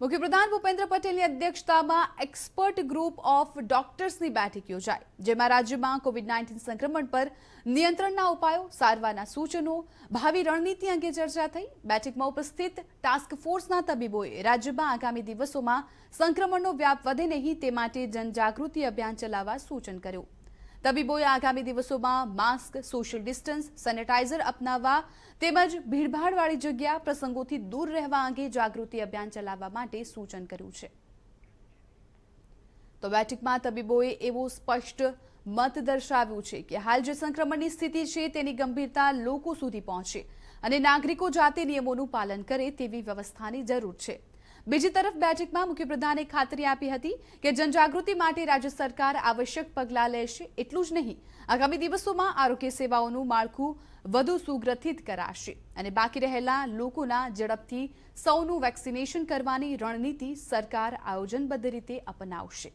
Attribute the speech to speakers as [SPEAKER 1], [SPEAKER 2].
[SPEAKER 1] મુખ્યપ્રધાન ભૂપેન્દ્ર પટેલની અધ્યક્ષતામાં એક્સપર્ટ ગ્રુપ ઓફ ડોક્ટર્સની બેઠક યોજાઈ જેમાં રાજ્યમાં કોવિડ નાઇન્ટીન સંક્રમણ પર નિયંત્રણના ઉપાયો સારવારના સૂચનો ભાવિ રણનીતિ અંગે ચર્ચા થઈ બેઠકમાં ઉપસ્થિત ટાસ્ક ફોર્સના તબીબોએ રાજ્યમાં આગામી દિવસોમાં સંક્રમણનો વ્યાપ વધે નહીં તે માટે જનજાગૃતિ અભિયાન ચલાવવા સૂચન કર્યું તબીબોએ આગામી દિવસોમાં માસ્ક સોશિયલ ડિસ્ટન્સ સેનેટાઇઝર અપનાવવા તેમજ ભીડભાડવાળી જગ્યા પ્રસંગોથી દૂર રહેવા અંગે જાગૃતિ અભિયાન ચલાવવા માટે સૂચન કર્યું છે તો બેઠકમાં તબીબોએ એવો સ્પષ્ટ મત દર્શાવ્યું છે કે હાલ જે સંક્રમણની સ્થિતિ છે તેની ગંભીરતા લોકો સુધી પહોંચે અને નાગરિકો જાતે નિયમોનું પાલન કરે તેવી વ્યવસ્થાની જરૂર છે બીજી તરફ બેઠકમાં મુખ્યપ્રધાને ખાતરી આપી હતી કે જનજાગૃતિ માટે રાજ્ય સરકાર આવશ્યક પગલાં લેશે એટલું જ નહીં આગામી દિવસોમાં આરોગ્ય સેવાઓનું માળખું વધુ સુગ્રથિત કરાશે અને બાકી રહેલા લોકોના ઝડપથી સૌનું વેક્સિનેશન કરવાની રણનીતિ સરકાર આયોજનબદ્ધ રીતે અપનાવશે